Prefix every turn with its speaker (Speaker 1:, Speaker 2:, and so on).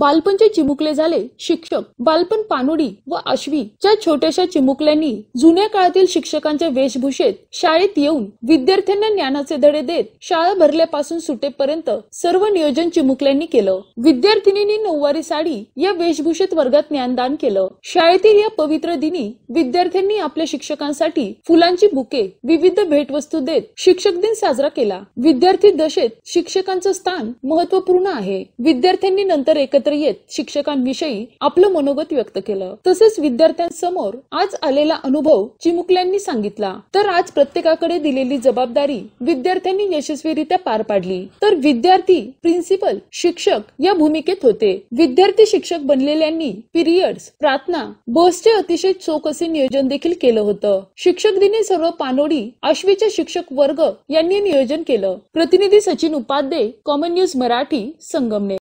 Speaker 1: बालपणचे चिमुकले झाले शिक्षक बालपण पानोडी व आश्वी च्या छोट्याशा चिमुकल्यांनी जुन्या काळातील शिक्षकांच्या वेशभूषेत शाळेत येऊन विद्यार्थ्यांना ज्ञानाचे धडे देत शाळा भरल्यापासून सुटेपर्यंत सर्व नियोजन चिमुकल्यांनी केलं विद्यार्थिनींनी नऊवारी साडी या वेशभूषेत वर्गात ज्ञानदान केलं शाळेतील या पवित्र दिनी विद्यार्थ्यांनी आपल्या शिक्षकांसाठी फुलांची बुके विविध भेटवस्तू देत शिक्षक दिन साजरा केला विद्यार्थी दशेत शिक्षकांचं स्थान महत्वपूर्ण आहे विद्यार्थ्यांनी नंतर एकत्र एकत्र येत शिक्षकांविषयी आपलं मनोगत व्यक्त केलं तसेच विद्यार्थ्यांसमोर आज आलेला अनुभव चिमुकल्यांनी सांगितला तर आज प्रत्येकाकडे दिलेली जबाबदारी विद्यार्थ्यांनी यशस्वीरित्या पार पाडली तर विद्यार्थी प्रिन्सिपल शिक्षक या भूमिकेत होते विद्यार्थी शिक्षक बनलेल्यांनी पिरियड्स प्रार्थना बसचे अतिशय चोख असे नियोजन देखील केलं होतं शिक्षक दिनी सर्व पानोडी आश्वीचे शिक्षक वर्ग यांनी नियोजन केलं प्रतिनिधी सचिन उपाध्ये कॉमन न्यूज मराठी संगमने